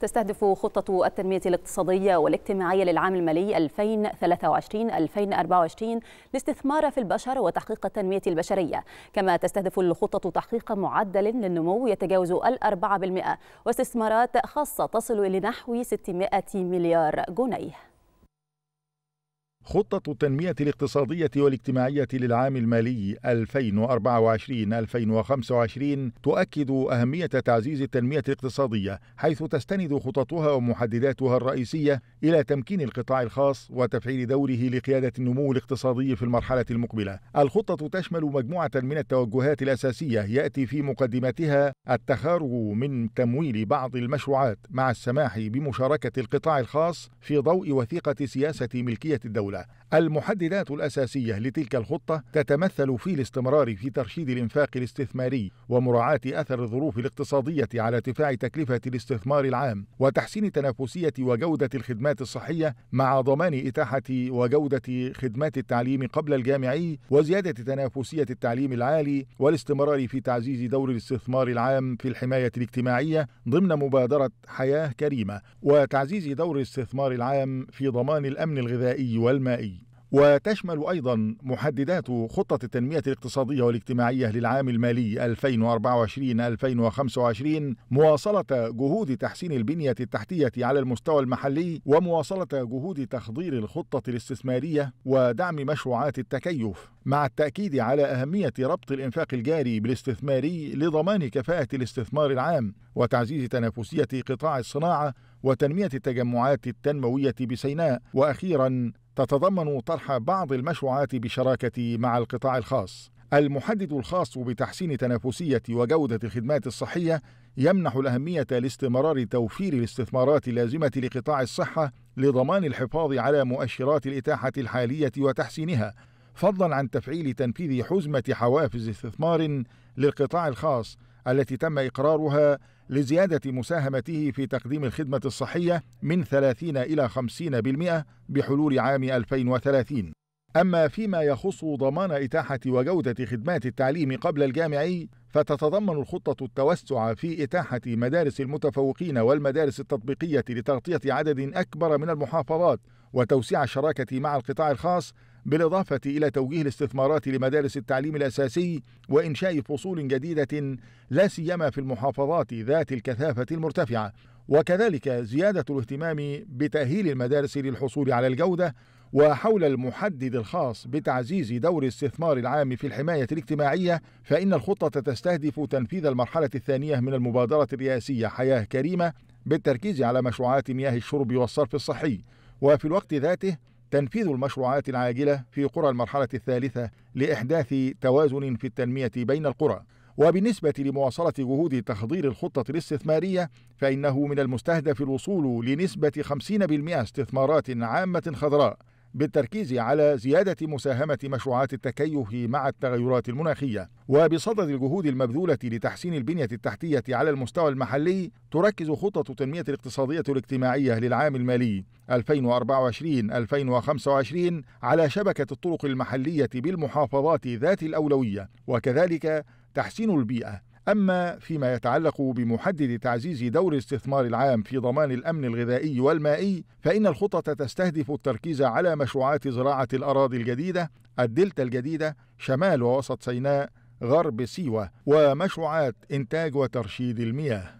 تستهدف خطة التنمية الاقتصادية والاجتماعية للعام المالي 2023-2024 الاستثمار في البشر وتحقيق التنمية البشرية كما تستهدف الخطة تحقيق معدل للنمو يتجاوز الأربعة بالمئة واستثمارات خاصة تصل إلى نحو 600 مليار جنيه خطة التنمية الاقتصادية والاجتماعية للعام المالي 2024-2025 تؤكد أهمية تعزيز التنمية الاقتصادية حيث تستند خططها ومحدداتها الرئيسية إلى تمكين القطاع الخاص وتفعيل دوره لقيادة النمو الاقتصادي في المرحلة المقبلة. الخطة تشمل مجموعة من التوجهات الأساسية يأتي في مقدمتها التخارج من تمويل بعض المشروعات مع السماح بمشاركة القطاع الخاص في ضوء وثيقة سياسة ملكية الدولة. الدولة المحددات الأساسية لتلك الخطة تتمثل في الاستمرار في ترشيد الإنفاق الاستثماري ومراعاة أثر الظروف الاقتصادية على ارتفاع تكلفة الاستثمار العام وتحسين تنافسية وجودة الخدمات الصحية مع ضمان إتاحة وجودة خدمات التعليم قبل الجامعي وزيادة تنافسية التعليم العالي والاستمرار في تعزيز دور الاستثمار العام في الحماية الاجتماعية ضمن مبادرة حياة كريمة وتعزيز دور الاستثمار العام في ضمان الأمن الغذائي والمائي المائي وتشمل أيضا محددات خطة التنمية الاقتصادية والاجتماعية للعام المالي 2024-2025 مواصلة جهود تحسين البنية التحتية على المستوى المحلي ومواصلة جهود تخضير الخطة الاستثمارية ودعم مشروعات التكيف مع التأكيد على أهمية ربط الإنفاق الجاري بالاستثماري لضمان كفاءة الاستثمار العام وتعزيز تنافسية قطاع الصناعة وتنمية التجمعات التنموية بسيناء وأخيرا تتضمن طرح بعض المشروعات بالشراكة مع القطاع الخاص المحدد الخاص بتحسين تنافسية وجودة الخدمات الصحية يمنح الأهمية لاستمرار توفير الاستثمارات اللازمة لقطاع الصحة لضمان الحفاظ على مؤشرات الإتاحة الحالية وتحسينها فضلا عن تفعيل تنفيذ حزمة حوافز استثمار للقطاع الخاص التي تم إقرارها لزيادة مساهمته في تقديم الخدمة الصحية من 30 إلى 50% بحلول عام 2030 أما فيما يخص ضمان إتاحة وجودة خدمات التعليم قبل الجامعي فتتضمن الخطة التوسع في إتاحة مدارس المتفوقين والمدارس التطبيقية لتغطية عدد أكبر من المحافظات وتوسيع الشراكة مع القطاع الخاص بالإضافة إلى توجيه الاستثمارات لمدارس التعليم الأساسي وإنشاء فصول جديدة لا سيما في المحافظات ذات الكثافة المرتفعة وكذلك زيادة الاهتمام بتأهيل المدارس للحصول على الجودة وحول المحدد الخاص بتعزيز دور الاستثمار العام في الحماية الاجتماعية فإن الخطة تستهدف تنفيذ المرحلة الثانية من المبادرة الرئاسية حياة كريمة بالتركيز على مشروعات مياه الشرب والصرف الصحي وفي الوقت ذاته تنفيذ المشروعات العاجلة في قرى المرحلة الثالثة لإحداث توازن في التنمية بين القرى وبالنسبة لمواصلة جهود تحضير الخطة الاستثمارية فإنه من المستهدف الوصول لنسبة 50% استثمارات عامة خضراء بالتركيز على زيادة مساهمة مشروعات التكيف مع التغيرات المناخية وبصدد الجهود المبذولة لتحسين البنية التحتية على المستوى المحلي تركز خطة التنمية الاقتصادية الاجتماعية للعام المالي 2024-2025 على شبكة الطرق المحلية بالمحافظات ذات الأولوية وكذلك تحسين البيئة أما فيما يتعلق بمحدد تعزيز دور الاستثمار العام في ضمان الأمن الغذائي والمائي فإن الخطط تستهدف التركيز على مشروعات زراعة الأراضي الجديدة، الدلتا الجديدة، شمال ووسط سيناء، غرب سيوة، ومشروعات إنتاج وترشيد المياه.